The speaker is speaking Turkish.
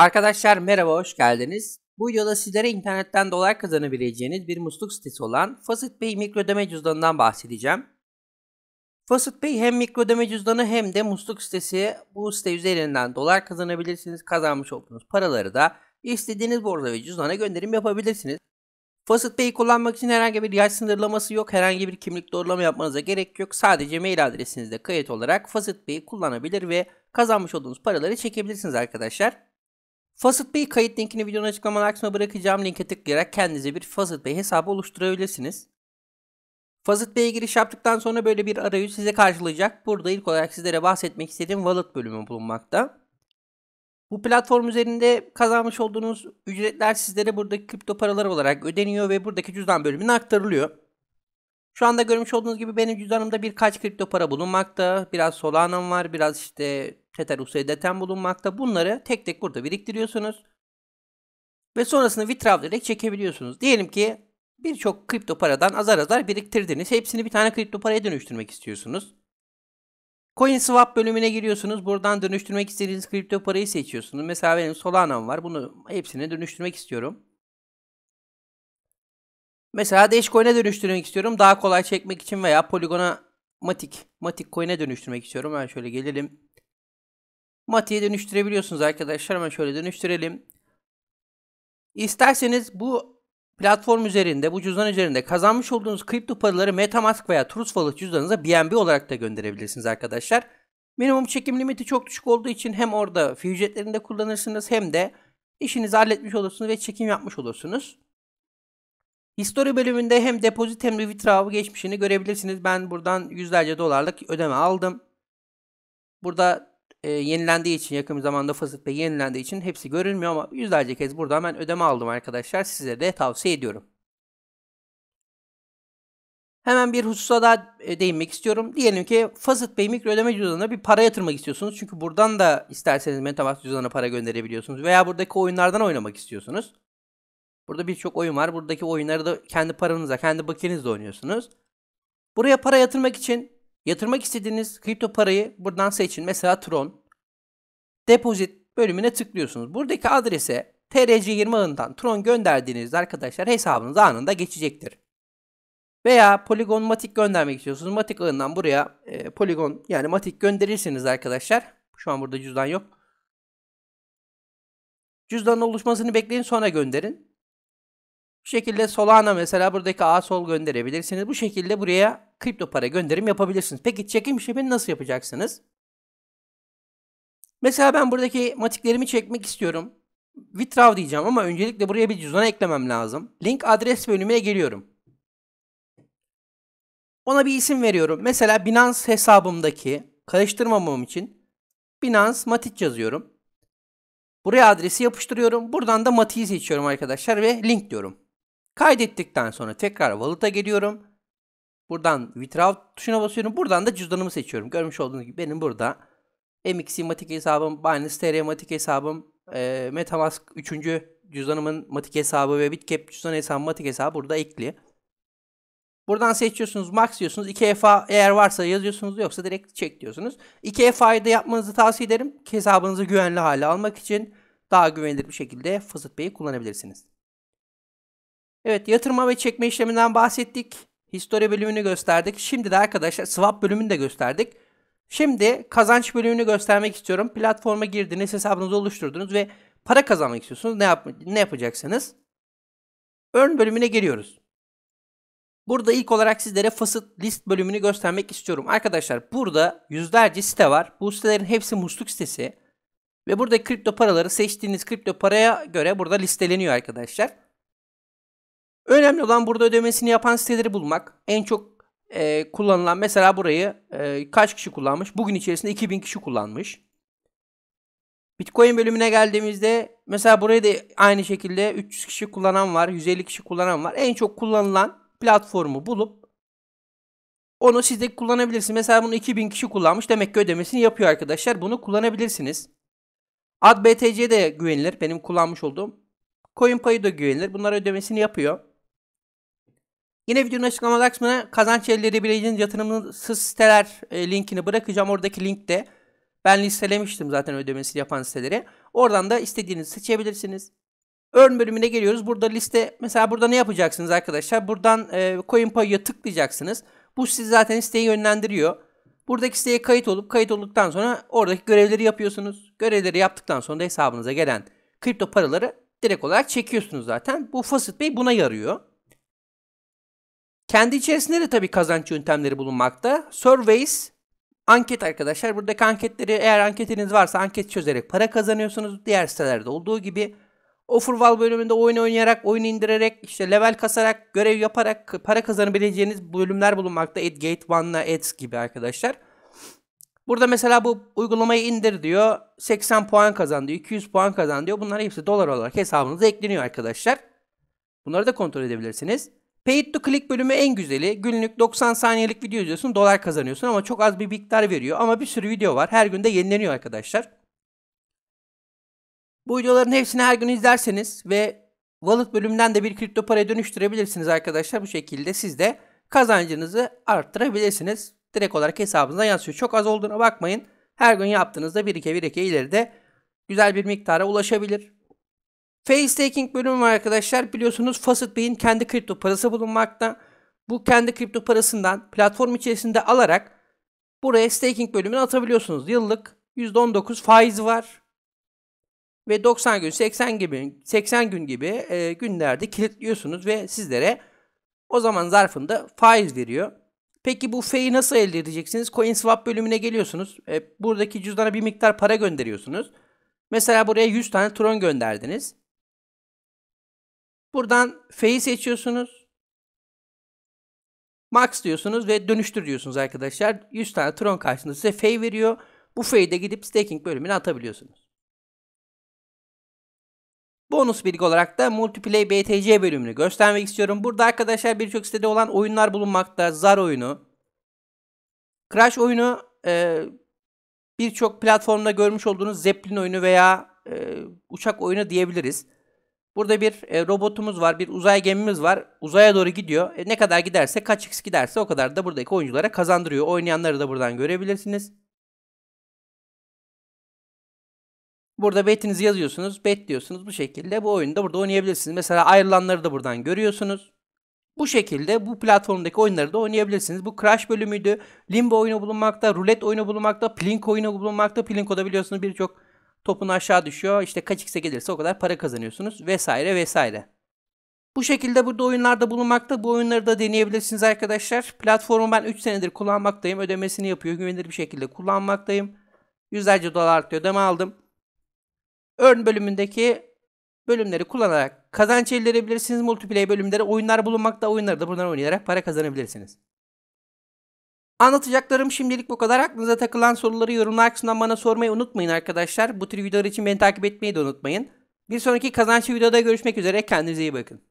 Arkadaşlar merhaba hoş geldiniz. Bu videoda sizlere internetten dolar kazanabileceğiniz bir musluk sitesi olan FacitPay mikrodeme cüzdanından bahsedeceğim. FacitPay hem mikrodeme cüzdanı hem de musluk sitesi. Bu site üzerinden dolar kazanabilirsiniz. Kazanmış olduğunuz paraları da istediğiniz borsa ve cüzdana gönderim yapabilirsiniz. FacitPay'i kullanmak için herhangi bir yaş sınırlaması yok. Herhangi bir kimlik doğrulama yapmanıza gerek yok. Sadece mail adresinizde kayıt olarak FacitPay'i kullanabilir ve kazanmış olduğunuz paraları çekebilirsiniz arkadaşlar. FacetPay kayıt linkini videonun açıklamalar kısmına bırakacağım. Linke tıklayarak kendinize bir FacetPay hesabı oluşturabilirsiniz. FacetPay'e giriş yaptıktan sonra böyle bir arayüz size karşılayacak. Burada ilk olarak sizlere bahsetmek istediğim Wallet bölümü bulunmakta. Bu platform üzerinde kazanmış olduğunuz ücretler sizlere buradaki kripto paralar olarak ödeniyor ve buradaki cüzdan bölümüne aktarılıyor. Şu anda görmüş olduğunuz gibi benim cüzdanımda birkaç kripto para bulunmakta. Biraz Solana'm var, biraz işte heterosideten bulunmakta. Bunları tek tek burada biriktiriyorsunuz. Ve sonrasında Vitrav direkt çekebiliyorsunuz. Diyelim ki birçok kripto paradan azar azar biriktirdiniz. Hepsini bir tane kripto paraya dönüştürmek istiyorsunuz. CoinSwap bölümüne giriyorsunuz. Buradan dönüştürmek istediğiniz kripto parayı seçiyorsunuz. Mesela benim Solana'm var. Bunu hepsini dönüştürmek istiyorum. Mesela Dashcoin'e dönüştürmek istiyorum. Daha kolay çekmek için veya Polygon'a Matic, Matic Coin'e dönüştürmek istiyorum. Ben şöyle gelelim. Mati'ye dönüştürebiliyorsunuz arkadaşlar. Hemen şöyle dönüştürelim. İsterseniz bu platform üzerinde, bu cüzdan üzerinde kazanmış olduğunuz kripto paraları Metamask veya Trust Wallet cüzdanınıza BNB olarak da gönderebilirsiniz arkadaşlar. Minimum çekim limiti çok düşük olduğu için hem orada fee ücretlerinde kullanırsınız hem de işinizi halletmiş olursunuz ve çekim yapmış olursunuz. History bölümünde hem depozit hem de withdrawal geçmişini görebilirsiniz. Ben buradan yüzlerce dolarlık ödeme aldım. Burada e, yenilendiği için yakın zamanda Facet Pay yenilendiği için hepsi görünmüyor ama yüzlerce kez burada hemen ödeme aldım arkadaşlar. Size de tavsiye ediyorum. Hemen bir hususa daha e, değinmek istiyorum. Diyelim ki Facet Pay mikro ödeme cüzdanına bir para yatırmak istiyorsunuz. Çünkü buradan da isterseniz Metamask cüzdanına para gönderebiliyorsunuz. Veya buradaki oyunlardan oynamak istiyorsunuz. Burada birçok oyun var. Buradaki oyunları da kendi paranıza, kendi bakiyenizle oynuyorsunuz. Buraya para yatırmak için yatırmak istediğiniz kripto parayı buradan seçin. Mesela Tron depozit bölümüne tıklıyorsunuz. Buradaki adrese TRC20 ağından Tron gönderdiğinizde arkadaşlar hesabınız anında geçecektir. Veya poligon matik göndermek istiyorsunuz. Matik ağından buraya e, poligon yani matik gönderirsiniz arkadaşlar. Şu an burada cüzdan yok. Cüzdanın oluşmasını bekleyin sonra gönderin. Bu şekilde Solana mesela buradaki A sol gönderebilirsiniz. Bu şekilde buraya kripto para gönderim yapabilirsiniz. Peki çekim işlemini nasıl yapacaksınız? Mesela ben buradaki matiklerimi çekmek istiyorum. Withdraw diyeceğim ama öncelikle buraya bir cüzdan eklemem lazım. Link adres bölümüne geliyorum. Ona bir isim veriyorum. Mesela Binance hesabımdaki karıştırmamam için Binance Matic yazıyorum. Buraya adresi yapıştırıyorum. Buradan da Matic'i seçiyorum arkadaşlar ve link diyorum. Kaydettikten sonra tekrar valuta geliyorum. Buradan Withdraw tuşuna basıyorum. Buradan da cüzdanımı seçiyorum. Görmüş olduğunuz gibi benim burada MX'i matik hesabım, Binance TR matik hesabım, e, Metamask 3. cüzdanımın matik hesabı ve Bitcap cüzdan hesabı matik hesabı burada ekli. Buradan seçiyorsunuz max diyorsunuz. 2FA eğer varsa yazıyorsunuz yoksa direkt çek diyorsunuz. 2FA'yı da yapmanızı tavsiye ederim. Hesabınızı güvenli hale almak için daha güvenilir bir şekilde Fızıt Bey'i kullanabilirsiniz. Evet yatırma ve çekme işleminden bahsettik. Histori bölümünü gösterdik. Şimdi de arkadaşlar swap bölümünü de gösterdik. Şimdi kazanç bölümünü göstermek istiyorum. Platforma girdiniz, hesabınızı oluşturdunuz ve para kazanmak istiyorsunuz. Ne, yap ne yapacaksınız? Ön bölümüne geliyoruz. Burada ilk olarak sizlere fısıt list bölümünü göstermek istiyorum. Arkadaşlar burada yüzlerce site var. Bu sitelerin hepsi musluk sitesi. Ve burada kripto paraları seçtiğiniz kripto paraya göre burada listeleniyor arkadaşlar. Önemli olan burada ödemesini yapan siteleri bulmak. En çok e, kullanılan mesela burayı e, kaç kişi kullanmış? Bugün içerisinde 2000 kişi kullanmış. Bitcoin bölümüne geldiğimizde mesela burayı da aynı şekilde 300 kişi kullanan var, 150 kişi kullanan var. En çok kullanılan platformu bulup onu siz de kullanabilirsiniz. Mesela bunu 2000 kişi kullanmış. Demek ki ödemesini yapıyor arkadaşlar. Bunu kullanabilirsiniz. AdBTC de güvenilir. Benim kullanmış olduğum. CoinPay da güvenilir. Bunlar ödemesini yapıyor. Yine videonun açıklamalar kısmına kazanç elde edebileceğiniz yatırımsız siteler e, linkini bırakacağım. Oradaki linkte ben listelemiştim zaten ödemesi yapan siteleri. Oradan da istediğinizi seçebilirsiniz. Örn bölümüne geliyoruz. Burada liste mesela burada ne yapacaksınız arkadaşlar? Buradan e, CoinPay'a tıklayacaksınız. Bu sizi zaten siteye yönlendiriyor. Buradaki siteye kayıt olup kayıt olduktan sonra oradaki görevleri yapıyorsunuz. Görevleri yaptıktan sonra da hesabınıza gelen kripto paraları direkt olarak çekiyorsunuz zaten. Bu Facet Bey buna yarıyor. Kendi içerisinde de tabii kazanç yöntemleri bulunmakta. Surveys, anket arkadaşlar. Buradaki anketleri eğer anketiniz varsa anket çözerek para kazanıyorsunuz. Diğer sitelerde olduğu gibi Offerval bölümünde oyun oynayarak, oyun indirerek, işte level kasarak, görev yaparak para kazanabileceğiniz bölümler bulunmakta. Edgate, One'la Ads gibi arkadaşlar. Burada mesela bu uygulamayı indir diyor. 80 puan kazan diyor. 200 puan kazan diyor. Bunlar hepsi dolar olarak hesabınıza ekleniyor arkadaşlar. Bunları da kontrol edebilirsiniz. Paid to click bölümü en güzeli. Günlük 90 saniyelik video izliyorsun dolar kazanıyorsun ama çok az bir miktar veriyor. Ama bir sürü video var. Her gün de yenileniyor arkadaşlar. Bu videoların hepsini her gün izlerseniz ve wallet bölümünden de bir kripto paraya dönüştürebilirsiniz arkadaşlar. Bu şekilde siz de kazancınızı arttırabilirsiniz. Direkt olarak hesabınıza yansıyor. Çok az olduğuna bakmayın. Her gün yaptığınızda 1-2-1-2 ileride güzel bir miktara ulaşabilir. Facetaking bölümü var arkadaşlar. Biliyorsunuz Facet Bey'in kendi kripto parası bulunmakta. Bu kendi kripto parasından platform içerisinde alarak buraya staking bölümünü atabiliyorsunuz. Yıllık %19 faiz var. Ve 90 gün, 80 gibi 80 gün gibi e, günlerde kilitliyorsunuz ve sizlere o zaman zarfında faiz veriyor. Peki bu feyi nasıl elde edeceksiniz? CoinSwap bölümüne geliyorsunuz. E, buradaki cüzdana bir miktar para gönderiyorsunuz. Mesela buraya 100 tane Tron gönderdiniz. Buradan F'yi seçiyorsunuz. Max diyorsunuz ve dönüştür diyorsunuz arkadaşlar. 100 tane Tron karşısında size F veriyor. Bu F'yi de gidip staking bölümüne atabiliyorsunuz. Bonus bilgi olarak da Multiplay BTC bölümünü göstermek istiyorum. Burada arkadaşlar birçok sitede olan oyunlar bulunmakta. Zar oyunu, Crash oyunu, e, birçok platformda görmüş olduğunuz Zeppelin oyunu veya e, uçak oyunu diyebiliriz. Burada bir e, robotumuz var, bir uzay gemimiz var. Uzaya doğru gidiyor. E, ne kadar giderse, kaç x giderse o kadar da buradaki oyunculara kazandırıyor. Oynayanları da buradan görebilirsiniz. Burada betinizi yazıyorsunuz, bet diyorsunuz. Bu şekilde bu oyunda burada oynayabilirsiniz. Mesela ayrılanları da buradan görüyorsunuz. Bu şekilde bu platformdaki oyunları da oynayabilirsiniz. Bu Crash bölümüydü. Limbo oyunu bulunmakta, rulet oyunu bulunmakta, Plink oyunu bulunmakta. Plinko'da biliyorsunuz birçok Topun aşağı düşüyor. İşte kaç x'e gelirse o kadar para kazanıyorsunuz vesaire vesaire. Bu şekilde burada oyunlarda bulunmakta. Bu oyunları da deneyebilirsiniz arkadaşlar. Platformu ben 3 senedir kullanmaktayım. Ödemesini yapıyor. Güvenilir bir şekilde kullanmaktayım. Yüzlerce dolarlık ödeme aldım. Ön bölümündeki bölümleri kullanarak kazanç elde edebilirsiniz. Multiplay bölümleri oyunlar bulunmakta. Oyunları da buradan oynayarak para kazanabilirsiniz. Anlatacaklarım şimdilik bu kadar. Aklınıza takılan soruları yorumlar kısmından bana sormayı unutmayın arkadaşlar. Bu tür videolar için beni takip etmeyi de unutmayın. Bir sonraki kazançlı videoda görüşmek üzere. Kendinize iyi bakın.